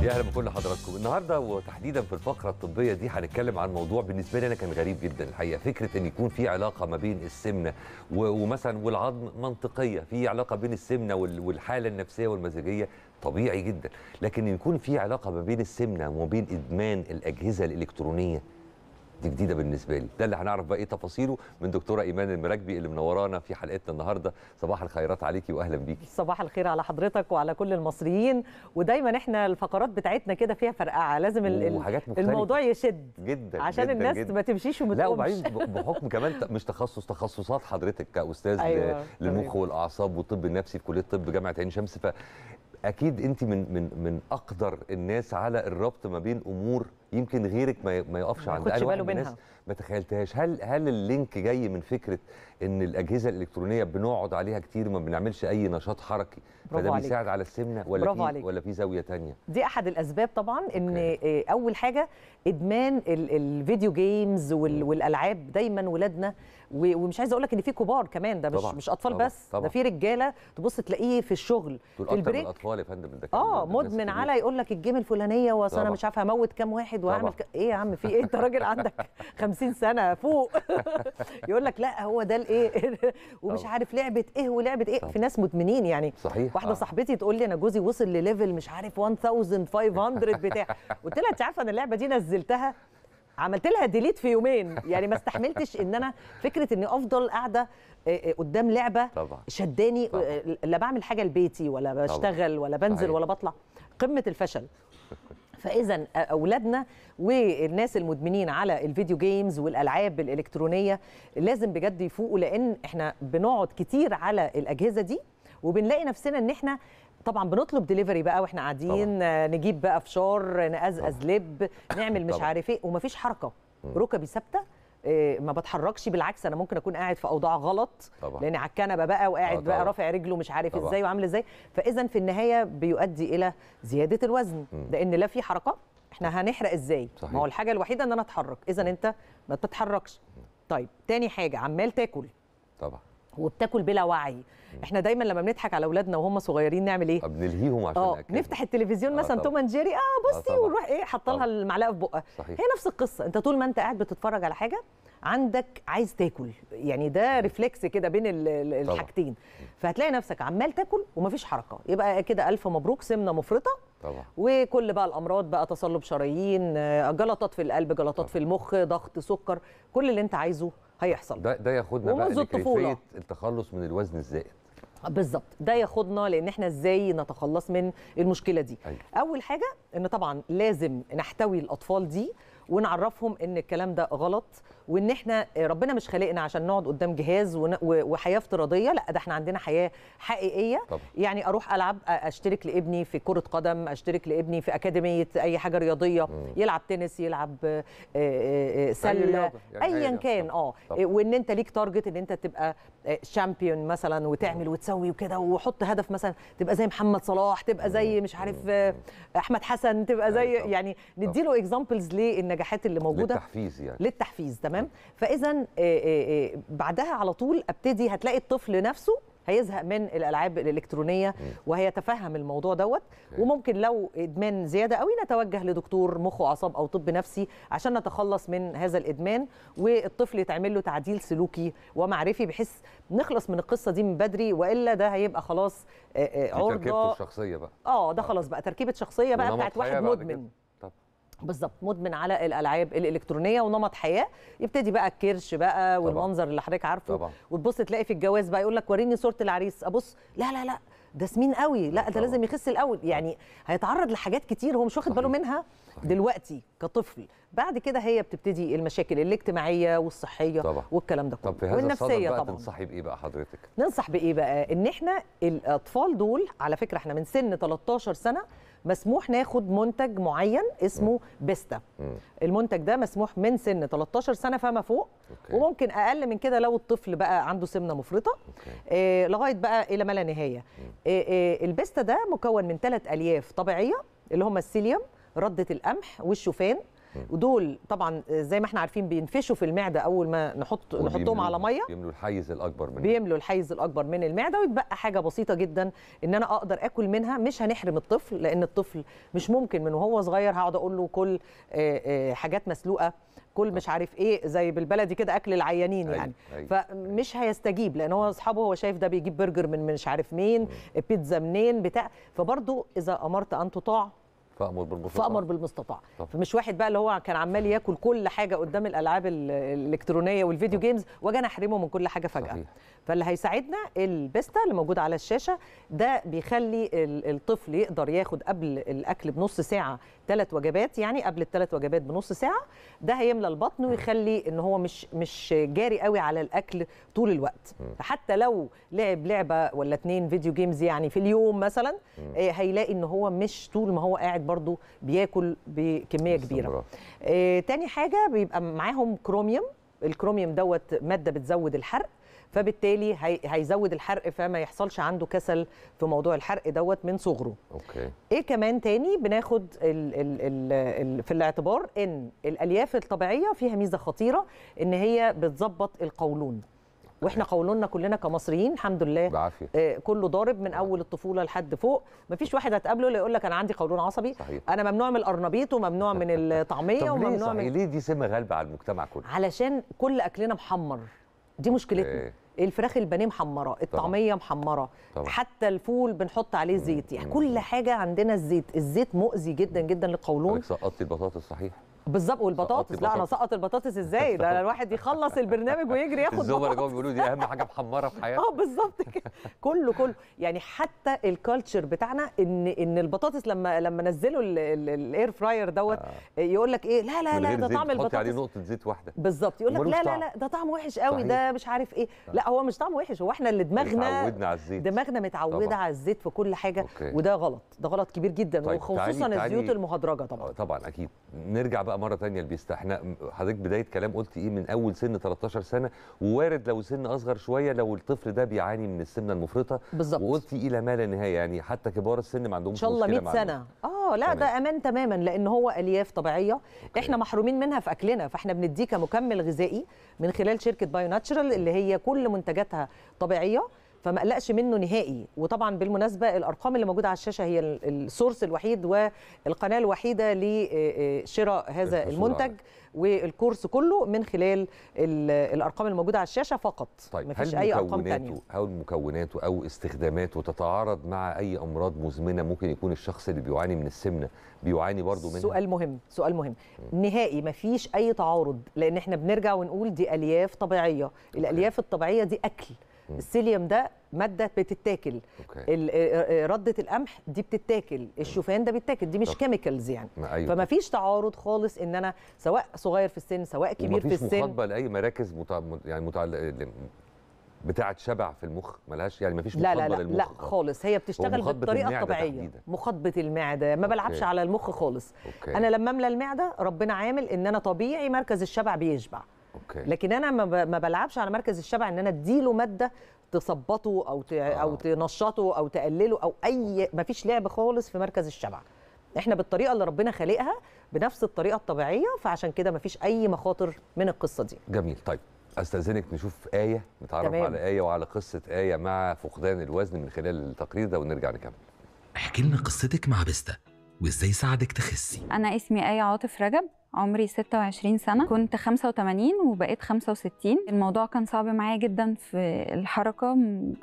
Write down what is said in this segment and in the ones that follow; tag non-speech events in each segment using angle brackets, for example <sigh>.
يا اهلا بكل حضراتكم النهارده وتحديدا في الفقره الطبيه دي هنتكلم عن موضوع بالنسبه لي انا كان غريب جدا الحقيقه فكره ان يكون في علاقه ما بين السمنه ومثلا والعظم منطقيه في علاقه بين السمنه والحاله النفسيه والمزاجيه طبيعي جدا لكن يكون في علاقه ما بين السمنه وما بين ادمان الاجهزه الالكترونيه دي جديده بالنسبه لي ده اللي هنعرف بقى ايه تفاصيله من دكتوره ايمان المراكبي اللي منورانا في حلقتنا النهارده صباح الخيرات عليكي واهلا بيكي صباح الخير على حضرتك وعلى كل المصريين ودايما احنا الفقرات بتاعتنا كده فيها فرقعه لازم الموضوع يشد جدا عشان جداً الناس جداً. ما تمشيش وما لا وبعدين بحكم كمان مش تخصص تخصصات حضرتك كاستاذ <laughs> أيوة. للمخ والاعصاب والطب النفسي في كليه الطب جامعه عين شمس ف اكيد انت من من من اقدر الناس على الربط ما بين امور يمكن غيرك ما يقفش عند قال واحد من الناس ما تخيلتهاش هل هل اللينك جاي من فكره ان الاجهزه الالكترونيه بنقعد عليها كتير ما بنعملش اي نشاط حركي فده عليك. بيساعد على السمنه ولا في عليك. ولا في زاويه تانية دي احد الاسباب طبعا ان أوكي. آه، اول حاجه ادمان الفيديو جيمز والالعاب دايما ولادنا ومش عايزه اقول لك ان في كبار كمان ده مش طبعًا. مش اطفال طبعًا. بس طبعًا. ده في رجاله تبص تلاقيه في الشغل في البريك الاطفال يا فندم اه مدمن على يقول لك الجيم الفلانيه وانا انا مش عارف اموت كام واحد واحد واعمل ك... ايه يا عم في ايه انت راجل عندك 50 سنه فوق <laughs> يقول لك لا هو ده الايه <laughs> ومش عارف لعبه ايه ولعبه ايه طبعا. في ناس مدمنين يعني صحيح واحده آه. صاحبتي تقول لي انا جوزي وصل لليفل مش عارف 1500 بتاع <laughs> قلت لها انت عارفه انا اللعبه دي نزلتها عملت لها ديليت في يومين يعني ما استحملتش ان انا فكره اني افضل قاعده آه، آه، قدام لعبه طبعا. شداني آه، طبعا. لا بعمل حاجه لبيتي ولا بشتغل طبعا. ولا بنزل صحيح. ولا بطلع قمه الفشل فاذا اولادنا والناس المدمنين على الفيديو جيمز والالعاب الالكترونيه لازم بجد يفوقوا لان احنا بنقعد كتير على الاجهزه دي وبنلاقي نفسنا ان احنا طبعا بنطلب دليفري بقى واحنا قاعدين نجيب بقى فشار نقزقز لب نعمل مش عارف ايه ومفيش حركه ركبي ثابته إيه، ما بتحركش بالعكس انا ممكن اكون قاعد في اوضاع غلط طبعا. لان على الكنبه بقى وقاعد آه، بقى رافع رجله مش عارف طبعا. ازاي وعامل ازاي فاذا في النهايه بيؤدي الى زياده الوزن م. لان لا في حركه احنا هنحرق ازاي صحيح. ما هو الحاجه الوحيده ان انا اتحرك اذا انت ما بتتحركش طيب تاني حاجه عمال تاكل طبعا وبتاكل بلا وعي احنا دايما لما بنضحك على اولادنا وهم صغيرين نعمل ايه آه، بنلهيهم عشان اه نفتح التلفزيون آه مثلا توم اند جيري اه, آه، بصي آه ونروح ايه حاطه لها المعلقه في بقها هي نفس القصه انت طول ما انت قاعد بتتفرج على حاجه عندك عايز تاكل يعني ده ريفلكس كده بين الحاجتين فهتلاقي نفسك عمال تاكل ومفيش حركه يبقى كده الف مبروك سمنه مفرطه طبعا وكل بقى الامراض بقى تصلب شرايين آه، جلطات في القلب جلطات في المخ ضغط سكر كل اللي انت عايزه هيحصل ده ده ياخدنا بقى لكيفيه التخلص من الوزن الزائد بالظبط ده ياخدنا لان احنا ازاي نتخلص من المشكله دي أيوة. اول حاجه ان طبعا لازم نحتوي الاطفال دي ونعرفهم ان الكلام ده غلط وان احنا آه، ربنا مش خالقنا عشان نقعد قدام جهاز وحياه افتراضيه لا ده احنا عندنا حياه حقيقيه طبعا. يعني اروح العب اشترك لابني في كره قدم اشترك لابني في اكاديميه اي حاجه رياضيه مم. يلعب تنس يلعب آه، آه، سله يعني ايا سله يعني ايا كان اه وان انت ليك تارجت ان انت تبقى شامبيون مثلا وتعمل مم. وتسوي وكده وحط هدف مثلا تبقى زي محمد صلاح تبقى زي مش عارف احمد حسن تبقى أيوة، زي يعني نديله اكزامبلز ليه النجاح النجاحات اللي موجوده للتحفيز يعني للتحفيز تمام فاذا آه، آه، آه، بعدها على طول ابتدي هتلاقي الطفل نفسه هيزهق من الالعاب الالكترونيه وهيتفهم الموضوع دوت وممكن لو ادمان زياده قوي نتوجه لدكتور مخ واعصاب او طب نفسي عشان نتخلص من هذا الادمان والطفل يتعمل له تعديل سلوكي ومعرفي بحيث نخلص من القصه دي من بدري والا ده هيبقى خلاص عرضه تركيبته الشخصيه بقى اه ده خلاص بقى تركيبه شخصيه بقى بتاعت واحد مدمن بالظبط مدمن على الالعاب الالكترونيه ونمط حياه يبتدي بقى الكرش بقى والمنظر اللي حضرتك عارفه طبعا. وتبص تلاقي في الجواز بقى يقول لك وريني صوره العريس ابص لا لا لا ده سمين قوي لا ده لازم يخس الاول يعني هيتعرض لحاجات كتير هو مش واخد باله منها دلوقتي كطفل بعد كده هي بتبتدي المشاكل الاجتماعيه والصحيه طبعا. والكلام ده كله طب في هذا والنفسيه بقى طبعا تنصحي بايه بقى حضرتك ننصح بايه بقى ان احنا الاطفال دول على فكره احنا من سن 13 سنه مسموح ناخد منتج معين اسمه بيستا المنتج ده مسموح من سن 13 سنه فما فوق أوكي. وممكن اقل من كده لو الطفل بقى عنده سمنه مفرطه آه، لغايه بقى الى ما لا نهايه آه، آه، البيستا ده مكون من ثلاث الياف طبيعيه اللي هم السيليوم رده القمح والشوفان ودول طبعا زي ما احنا عارفين بينفشوا في المعده اول ما نحط نحطهم على ميه بيملوا الحيز الاكبر من بيملوا الحيز الاكبر من المعده ويتبقى حاجه بسيطه جدا ان انا اقدر اكل منها مش هنحرم الطفل لان الطفل مش ممكن من وهو صغير هقعد اقول له كل آه، آه، حاجات مسلوقه كل مش أيوة. عارف ايه زي بالبلدي كده اكل العيانين أي أيوة، يعني أي أيوة. فمش هيستجيب لان هو اصحابه هو شايف ده بيجيب برجر من مش عارف مين بيتزا منين بتاع فبرضه اذا امرت ان تطاع فامر بالمستطاع فامر بالمستطاع طب. فمش واحد بقى اللي هو كان عمال ياكل كل حاجه قدام الالعاب الالكترونيه والفيديو طب. جيمز وجانا انا احرمه من كل حاجه فجاه صحيح. فاللي هيساعدنا البيستا اللي موجود على الشاشه ده بيخلي الطفل يقدر ياخد قبل الاكل بنص ساعه ثلاث وجبات يعني قبل الثلاث وجبات بنص ساعه ده هيملى البطن ويخلي ان هو مش مش جاري قوي على الاكل طول الوقت فحتى لو لعب لعبه ولا اتنين فيديو جيمز يعني في اليوم مثلا آه، هيلاقي ان هو مش طول ما هو قاعد برضو بياكل بكميه كبيره آه، تاني حاجه بيبقى معاهم كروميوم الكروميوم دوت ماده بتزود الحرق فبالتالي هيزود الحرق فما يحصلش عنده كسل في موضوع الحرق دوت من صغره اوكي ايه كمان تاني بناخد الـ الـ الـ الـ في الاعتبار ان الالياف الطبيعيه فيها ميزه خطيره ان هي بتظبط القولون واحنا قولنا كلنا كمصريين الحمد لله بعافية. آه، كله ضارب من اول الطفوله لحد فوق مفيش واحد هتقابله اللي يقول لك انا عندي قولون عصبي صحيح. انا ممنوع من القرنبيط وممنوع من الطعميه <laughs> وممنوع صحيح. من ليه دي سمه غالبه على المجتمع كله علشان كل اكلنا محمر دي مشكلتنا إيه. الفراخ البانيه محمره الطعميه محمره طبعا. حتى الفول بنحط عليه زيت يعني كل حاجه عندنا الزيت الزيت مؤذي جدا جدا للقولون سقطت البطاطس صحيح بالظبط والبطاطس لا انا سقط البطاطس ازاي ده الواحد يخلص البرنامج ويجري ياخد الزبر جوه بيقولوا دي اهم حاجه محمره في حياتي <laughs> اه بالظبط كده كله كله يعني حتى الكالتشر بتاعنا ان ان البطاطس لما لما نزلوا الاير فراير دوت آه. يقول لك ايه لا لا لا ده طعم البطاطس عليه نقطه زيت واحده بالظبط يقول لك لا لا لا ده طعم وحش قوي ده مش عارف ايه آه. لا هو مش طعم وحش هو احنا اللي دماغنا متعودنا على الزيت دماغنا متعوده على الزيت في كل حاجه وده غلط ده غلط كبير جدا طيب، وخصوصا الزيوت المهدرجه طبعا آه، طبعا اكيد نرجع بقى مره ثانيه اللي بيستحنا حضرتك بدايه كلام قلت ايه من اول سن 13 سنه ووارد لو سن اصغر شويه لو الطفل ده بيعاني من السمنه المفرطه بالظبط وقلت إيه الى ما لا نهايه يعني حتى كبار السن ما عندهمش ان شاء الله 100 سنه اه لا تمام. ده امان تماما لان هو الياف طبيعيه أوكي. احنا محرومين منها في اكلنا فاحنا بنديه كمكمل غذائي من خلال شركه بايو ناتشرال اللي هي كل منتجاتها طبيعيه فما قلقش منه نهائي وطبعا بالمناسبه الارقام اللي موجوده على الشاشه هي السورس الوحيد والقناه الوحيده لشراء آه، آه، هذا المنتج والكورس كله من خلال الارقام الموجوده على الشاشه فقط طيب مفيش اي ارقام ثانيه هل مكوناته او استخداماته تتعارض مع اي امراض مزمنه ممكن يكون الشخص اللي بيعاني من السمنه بيعاني برضه منها سؤال مهم سؤال مهم م. نهائي فيش اي تعارض لان احنا بنرجع ونقول دي الياف طبيعيه الالياف الطبيعيه دي اكل السيليوم ده ماده بتتاكل آه، آه، آه، رده القمح دي بتتاكل الشوفان ده بيتاكل دي مش كيميكالز يعني أيوة. فما فيش تعارض خالص ان انا سواء صغير في السن سواء كبير في السن مفيش مخاطبه لاي مراكز متع... يعني متعلق بتاعه شبع في المخ ملهاش يعني مفيش مخاطبه لا لا لا, لا خالص هي بتشتغل بالطريقه الطبيعيه مخاطبه المعده ما بلعبش على المخ خالص أوكي. انا لما املى المعده ربنا عامل ان انا طبيعي مركز الشبع بيشبع أوكي. لكن انا ما بلعبش على مركز الشبع ان انا اديله ماده تثبطه او آه. او تنشطه او تقلله او اي ما فيش لعب خالص في مركز الشبع احنا بالطريقه اللي ربنا خالقها بنفس الطريقه الطبيعيه فعشان كده ما فيش اي مخاطر من القصه دي جميل طيب استاذنك نشوف ايه نتعرف تمام. على ايه وعلى قصه ايه مع فقدان الوزن من خلال التقرير ده ونرجع نكمل احكي لنا قصتك مع بيستا وازاي ساعدك تخسي انا اسمي ايه عاطف رجب عمري 26 سنة كنت 85 وبقيت 65 الموضوع كان صعب معايا جدا في الحركة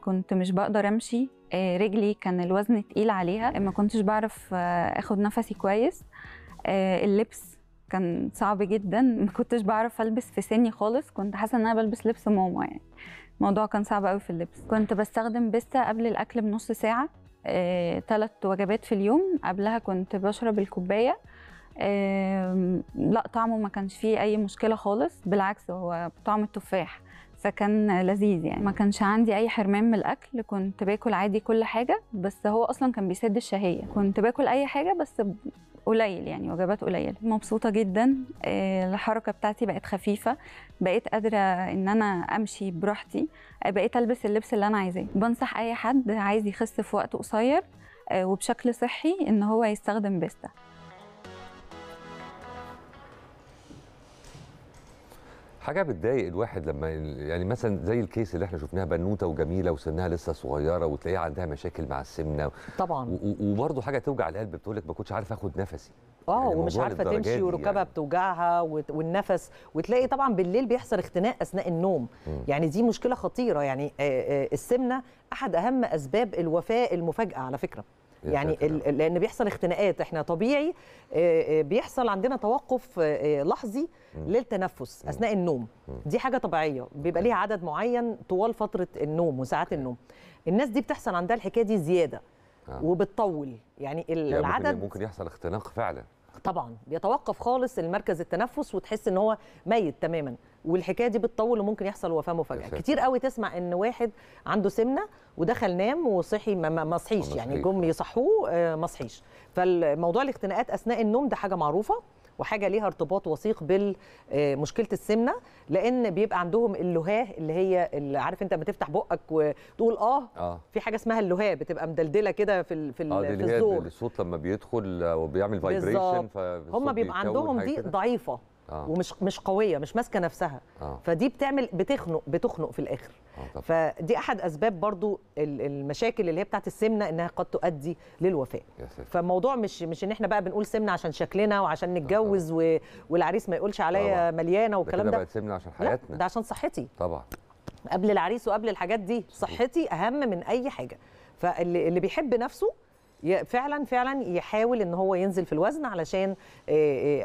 كنت مش بقدر أمشي آه، رجلي كان الوزن تقيل عليها ما كنتش بعرف آه، أخد نفسي كويس آه، اللبس كان صعب جدا <laughs> ما كنتش بعرف ألبس في سني خالص كنت حاسة إن أنا بلبس لبس ماما يعني الموضوع كان صعب قوي في اللبس كنت بستخدم بيستا قبل الأكل بنص ساعة ثلاث وجبات في اليوم قبلها كنت بشرب الكوباية لا طعمه ما كانش فيه اي مشكله خالص بالعكس هو طعم التفاح فكان لذيذ يعني ما كانش عندي اي حرمان من الاكل كنت باكل عادي كل حاجه بس هو اصلا كان بيسد الشهيه كنت باكل اي حاجه بس قليل يعني وجبات قليله مبسوطه جدا آه، الحركه بتاعتي بقت خفيفه بقيت قادره ان انا امشي براحتي آه، بقيت البس اللبس اللي انا عايزاه بنصح اي حد عايز يخس في وقت قصير آه، وبشكل صحي ان هو يستخدم بيستا حاجه بتضايق الواحد لما يعني مثلا زي الكيس اللي احنا شفناها بنوته وجميله وسنها لسه صغيره وتلاقيها عندها مشاكل مع السمنه طبعا وبرده حاجه توجع القلب بتقول لك ما كنتش عارف اخد نفسي اه يعني ومش عارفه تمشي وركبها يعني. بتوجعها والنفس وتلاقي طبعا بالليل بيحصل اختناق اثناء النوم م. يعني دي مشكله خطيره يعني السمنه احد اهم اسباب الوفاه المفاجئه على فكره يعني لان بيحصل اختناقات احنا طبيعي آه، آه، بيحصل عندنا توقف آه، لحظي للتنفس اثناء النوم دي حاجه طبيعيه بيبقى ليها عدد معين طوال فتره النوم وساعات النوم الناس دي بتحصل عندها الحكايه دي زياده وبتطول يعني العدد ممكن يحصل اختناق فعلا طبعا بيتوقف خالص المركز التنفس وتحس ان هو ميت تماما والحكايه دي بتطول وممكن يحصل وفاه مفاجاه كتير قوي تسمع ان واحد عنده سمنه ودخل نام وصحي ما, ما صحيش يعني جم يصحوه آه، ما صحيش فالموضوع الاختناقات اثناء النوم ده حاجه معروفه وحاجه ليها ارتباط وثيق بمشكله آه، السمنه لان بيبقى عندهم اللهاه اللي هي اللي عارف انت لما تفتح بقك وتقول آه, اه في حاجه اسمها اللهاه بتبقى مدلدله كده في في, ال آه في الزور الصوت لما بيدخل وبيعمل فايبريشن هم بيبقى عندهم دي ضعيفه آه. ومش مش قويه مش ماسكه نفسها آه. فدي بتعمل بتخنق بتخنق في الاخر آه فدي احد اسباب برضو المشاكل اللي هي بتاعت السمنه انها قد تؤدي للوفاه فالموضوع مش مش ان احنا بقى بنقول سمنه عشان شكلنا وعشان آه، نتجوز آه. والعريس ما يقولش عليا مليانه والكلام ده, بقت سمنه عشان حياتنا لا ده عشان صحتي طبعا قبل العريس وقبل الحاجات دي صحتي اهم من اي حاجه فاللي بيحب نفسه فعلا فعلا يحاول ان هو ينزل في الوزن علشان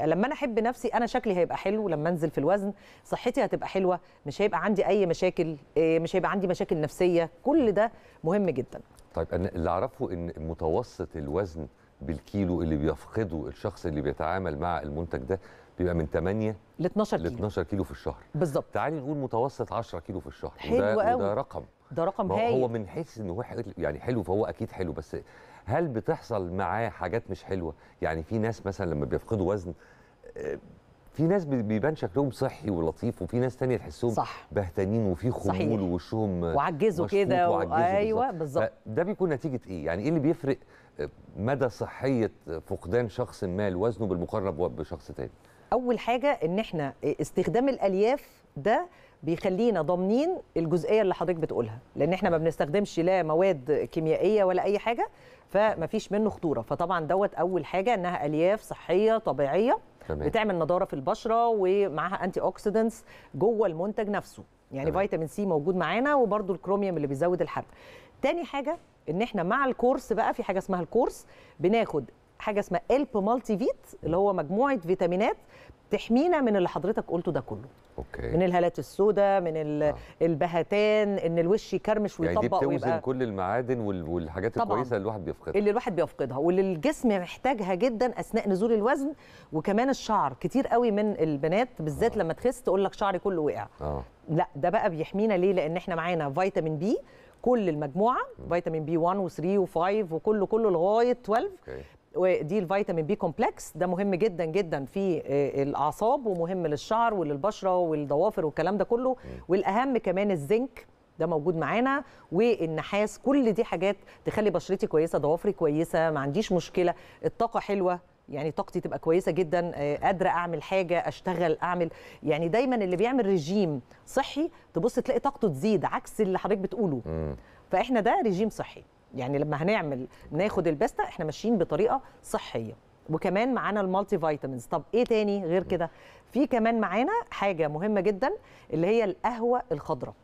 لما انا احب نفسي انا شكلي هيبقى حلو لما انزل في الوزن صحتي هتبقى حلوه مش هيبقى عندي اي مشاكل مش هيبقى عندي مشاكل نفسيه كل ده مهم جدا طيب انا اللي اعرفه ان متوسط الوزن بالكيلو اللي بيفقده الشخص اللي بيتعامل مع المنتج ده بيبقى من 8 ل 12 كيلو ل 12 كيلو في الشهر بالظبط تعالي نقول متوسط 10 كيلو في الشهر حلو وده, قوي. وده رقم ده رقم هايل هو من حيث ان هو يعني حلو فهو اكيد حلو بس هل بتحصل معاه حاجات مش حلوه يعني في ناس مثلا لما بيفقدوا وزن آه، في ناس بيبان شكلهم صحي ولطيف وفي ناس تانية تحسهم صح. بهتانين وفي خمول ووشهم وعجزوا كده و... ايوه بالظبط ده بيكون نتيجه ايه يعني ايه اللي بيفرق آه، مدى صحيه فقدان شخص ما لوزنه بالمقارنه بشخص تاني اول حاجه ان احنا استخدام الالياف ده بيخلينا ضامنين الجزئيه اللي حضرتك بتقولها لان احنا ما بنستخدمش لا مواد كيميائيه ولا اي حاجه فمفيش منه خطوره فطبعا دوت اول حاجه انها الياف صحيه طبيعيه تمام. بتعمل نضاره في البشره ومعاها انتي اوكسيدنتس جوه المنتج نفسه يعني تمام. فيتامين سي موجود معانا وبرده الكروميوم اللي بيزود الحرق تاني حاجه ان احنا مع الكورس بقى في حاجه اسمها الكورس بناخد حاجه اسمها الب مالتي فيت اللي هو مجموعه فيتامينات تحمينا من اللي حضرتك قلته ده كله أوكي. من الهالات السوداء من آه. البهتان ان الوش يكرمش ويطبق يعني دي بتوزن كل المعادن والحاجات طبعاً. الكويسه اللي الواحد بيفقدها اللي الواحد بيفقدها واللي الجسم محتاجها جدا اثناء نزول الوزن وكمان الشعر كتير قوي من البنات بالذات آه. لما تخس تقول لك شعري كله وقع آه. لا ده بقى بيحمينا ليه لان احنا معانا فيتامين بي كل المجموعه فيتامين بي 1 و3 و5 وكله كله لغايه 12 أوكي. ودي الفيتامين بي كومبلكس ده مهم جدا جدا في آه، الاعصاب ومهم للشعر وللبشره والضوافر والكلام ده كله والاهم كمان الزنك ده موجود معانا والنحاس كل دي حاجات تخلي بشرتي كويسه ضوافري كويسه ما عنديش مشكله الطاقه حلوه يعني طاقتي تبقى كويسه جدا آه، قادره اعمل حاجه اشتغل اعمل يعني دايما اللي بيعمل رجيم صحي تبص تلاقي طاقته تزيد عكس اللي حضرتك بتقوله فاحنا ده رجيم صحي يعني لما هنعمل ناخد البيستا احنا ماشيين بطريقه صحيه وكمان معانا المالتي فيتامينز طب ايه تاني غير كده في كمان معانا حاجه مهمه جدا اللي هي القهوه الخضراء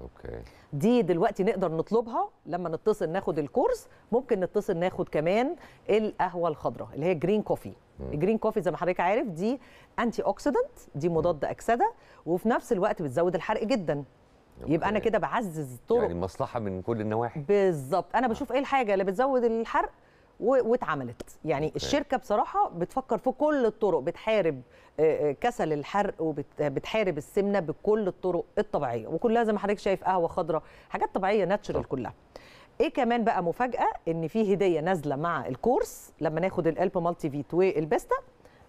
اوكي دي دلوقتي نقدر نطلبها لما نتصل ناخد الكورس ممكن نتصل ناخد كمان القهوه الخضراء اللي هي جرين كوفي الجرين كوفي زي ما حضرتك عارف دي انتي اوكسيدنت دي مضاد اكسده وفي نفس الوقت بتزود الحرق جدا يبقى انا كده بعزز الطرق يعني مصلحه من كل النواحي بالظبط انا آه. بشوف ايه الحاجه اللي بتزود الحرق واتعملت يعني أوكي. الشركه بصراحه بتفكر في كل الطرق بتحارب آه، آه، كسل الحرق وبتحارب السمنه بكل الطرق الطبيعيه وكلها زي ما حضرتك شايف قهوه خضراء حاجات طبيعيه ناتشرال كلها ايه كمان بقى مفاجاه ان في هديه نازله مع الكورس لما ناخد الالب مالتي فيت والبيستا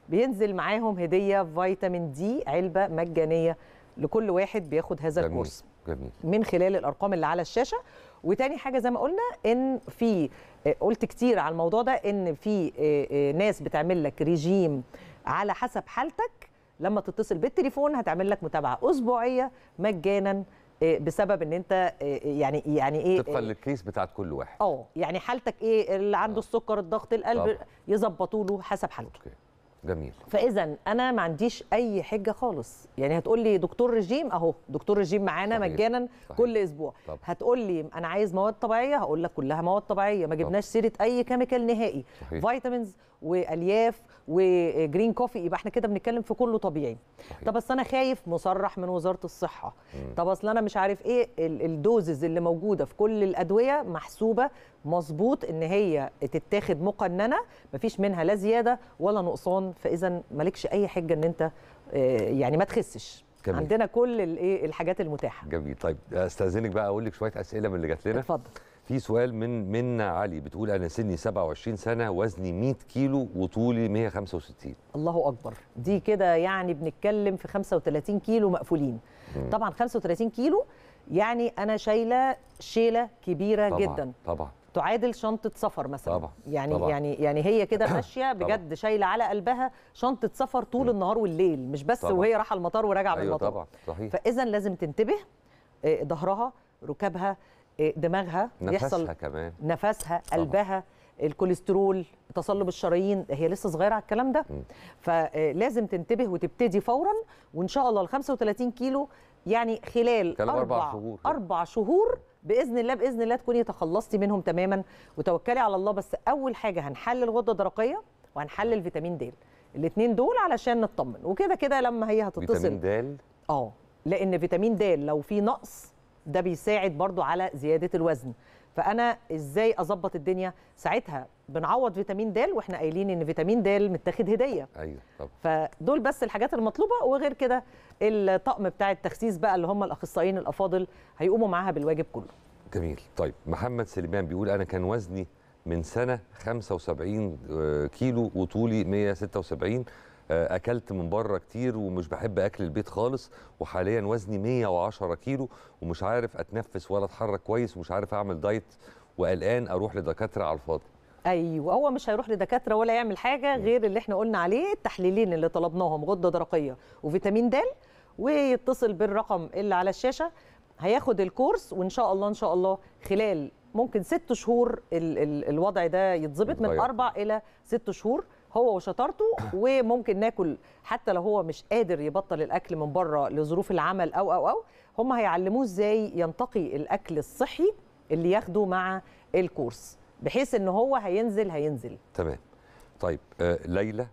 بينزل معاهم هديه فيتامين دي علبه مجانيه لكل واحد بياخد هذا الكورس جميل. من خلال الارقام اللي على الشاشه وتاني حاجه زي ما قلنا ان في آه، قلت كتير على الموضوع ده ان في آه، آه، ناس بتعمل لك ريجيم على حسب حالتك لما تتصل بالتليفون هتعمل لك متابعه اسبوعيه مجانا بسبب ان انت يعني يعني ايه تبقى للكيس بتاعت كل واحد اه يعني حالتك ايه اللي عنده السكر الضغط القلب يظبطوا له حسب حالته أوكي. جميل فاذا انا ما عنديش اي حجه خالص يعني هتقول لي دكتور رجيم اهو دكتور رجيم معانا مجانا كل اسبوع طب. هتقول لي انا عايز مواد طبيعيه هقول لك كلها مواد طبيعيه ما جبناش سيره اي كيميكال نهائي صحيح. فيتامينز والياف وجرين كوفي يبقى احنا كده بنتكلم في كله طبيعي صحيح. طب اصل انا خايف مصرح من وزاره الصحه طب اصل انا مش عارف ايه الدوزز اللي موجوده في كل الادويه محسوبه مظبوط ان هي تتاخد مقننه مفيش منها لا زياده ولا نقصان فاذا مالكش اي حجه ان انت آه، يعني ما تخسش جميل. عندنا كل الايه الحاجات المتاحه جميل طيب استاذنك بقى اقول لك شويه اسئله من اللي جات لنا اتفضل في سؤال من منا علي بتقول انا سني 27 سنه وزني 100 كيلو وطولي 165 الله اكبر دي كده يعني بنتكلم في 35 كيلو مقفولين مم. طبعا 35 كيلو يعني انا شايله شيله كبيره طبعًا جدا طبعا تعادل شنطه سفر مثلا طبعا يعني طبعًا يعني يعني هي كده <coughs> ماشيه بجد شايله على قلبها شنطه سفر طول مم. النهار والليل مش بس طبعًا. وهي رايحه المطار وراجعه أيوة من المطار طبعا صحيح فاذا لازم تنتبه آه، ظهرها ركبها إيه، دماغها نفسها يحصل كمان نفسها قلبها الكوليسترول تصلب الشرايين هي لسه صغيره على الكلام ده م. فلازم تنتبه وتبتدي فورا وان شاء الله ال 35 كيلو يعني خلال أربع, أربع شهور أربع شهور باذن الله باذن الله تكوني تخلصتي منهم تماما وتوكلي على الله بس اول حاجه هنحلل الغده الدرقيه وهنحلل فيتامين د الاثنين دول علشان نطمن وكده كده لما هي هتتصل فيتامين د اه لان فيتامين د لو في نقص ده بيساعد برضو على زياده الوزن فانا ازاي اظبط الدنيا ساعتها بنعوض فيتامين د واحنا قايلين ان فيتامين د متاخد هديه ايوه طبعا فدول بس الحاجات المطلوبه وغير كده الطقم بتاع التخسيس بقى اللي هم الاخصائيين الافاضل هيقوموا معاها بالواجب كله جميل طيب محمد سليمان بيقول انا كان وزني من سنه 75 آه، كيلو وطولي 176 آه، اكلت من بره كتير ومش بحب اكل البيت خالص وحاليا وزني 110 كيلو ومش عارف اتنفس ولا اتحرك كويس ومش عارف اعمل دايت وقلقان اروح لدكاتره على الفاضي ايوه هو مش هيروح لدكاتره ولا يعمل حاجه غير اللي احنا قلنا عليه التحليلين اللي طلبناهم غده درقيه وفيتامين د ويتصل بالرقم اللي على الشاشه هياخد الكورس وان شاء الله ان شاء الله خلال ممكن ست شهور الوضع ده يتظبط من اربع الى ست شهور هو وشطارته وممكن ناكل حتى لو هو مش قادر يبطل الاكل من بره لظروف العمل او او او هم هيعلموه ازاي ينتقي الاكل الصحي اللي ياخده مع الكورس بحيث ان هو هينزل هينزل تمام طيب آه ليلى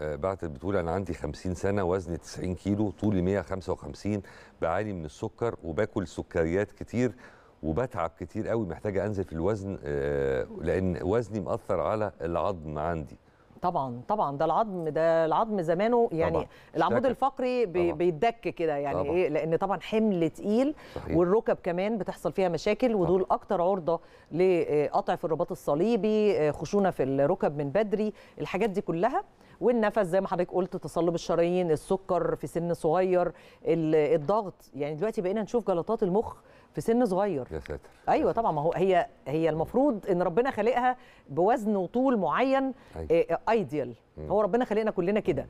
آه، بعتت بتقول انا عندي 50 سنه وزني 90 كيلو طولي 155 بعاني من السكر وباكل سكريات كتير وبتعب كتير قوي محتاجه انزل في الوزن آه، لان وزني مأثر على العظم عندي طبعا طبعا ده العظم ده العظم زمانه يعني طبعًا. العمود الفقري بي بيتدك كده يعني طبعًا. ايه لان طبعا حمل تقيل صحيح. والركب كمان بتحصل فيها مشاكل ودول طبعًا. اكتر عرضه لقطع في الرباط الصليبي آه، خشونه في الركب من بدري الحاجات دي كلها والنفس زي ما حضرتك قلت تصلب الشرايين السكر في سن صغير الضغط يعني دلوقتي بقينا نشوف جلطات المخ في سن صغير يا ساتر ايوه طبعا ما هو هي هي المفروض ان ربنا خلقها بوزن وطول معين ايديال أيوة. آه، آه، هو ربنا خلقنا كلنا كده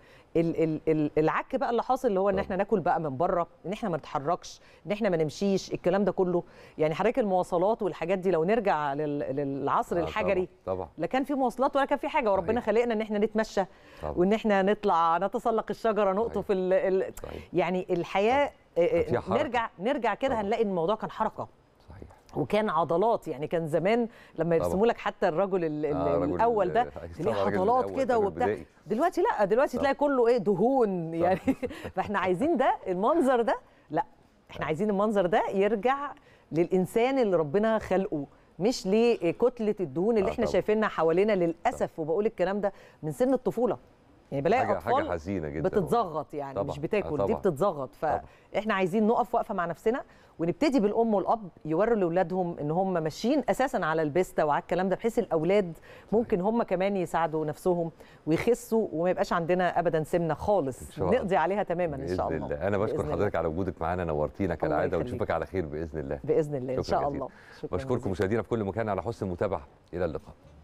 العك بقى اللي حاصل اللي هو ان احنا ناكل بقى من بره ان احنا ما نتحركش ان احنا ما نمشيش الكلام ده كله يعني حضرتك المواصلات والحاجات دي لو نرجع للعصر آه الحجري طبعا. طبعا. لا كان في مواصلات ولا كان في حاجه وربنا خلقنا ان احنا نتمشى طبعا. وان احنا نطلع نتسلق الشجره نقطف ال... يعني الحياه آه، آه، نرجع نرجع كده هنلاقي ان الموضوع كان حركه صحيح وكان عضلات يعني كان زمان لما يرسموا لك حتى الرجل آه الاول ده ليه عضلات كده وبتاع دلوقتي لا دلوقتي تلاقي كله ايه دهون يعني <laughs> فاحنا عايزين ده المنظر ده لا احنا عايزين المنظر ده يرجع للانسان اللي ربنا خلقه مش لكتله الدهون اللي آه، احنا شايفينها حوالينا للاسف وبقول الكلام ده من سن الطفوله يعني بلاقي حاجة اطفال حاجة حزينة جدا بتتزغط يعني طبعا. مش بتاكل آه، طبعا. دي بتتزغط فاحنا عايزين نقف وقفه مع نفسنا ونبتدي بالام والاب يوروا لاولادهم ان هم ماشيين اساسا على البيستا وعلى الكلام ده بحيث الاولاد ممكن هم كمان يساعدوا نفسهم ويخسوا وما يبقاش عندنا ابدا سمنه خالص نقضي عليها تماما ان شاء الله الله. انا بشكر حضرتك على وجودك معانا نورتينا كالعاده ونشوفك على خير باذن الله باذن الله ان شاء الله بشكركم مشاهدينا في كل مكان على حسن المتابعه الى اللقاء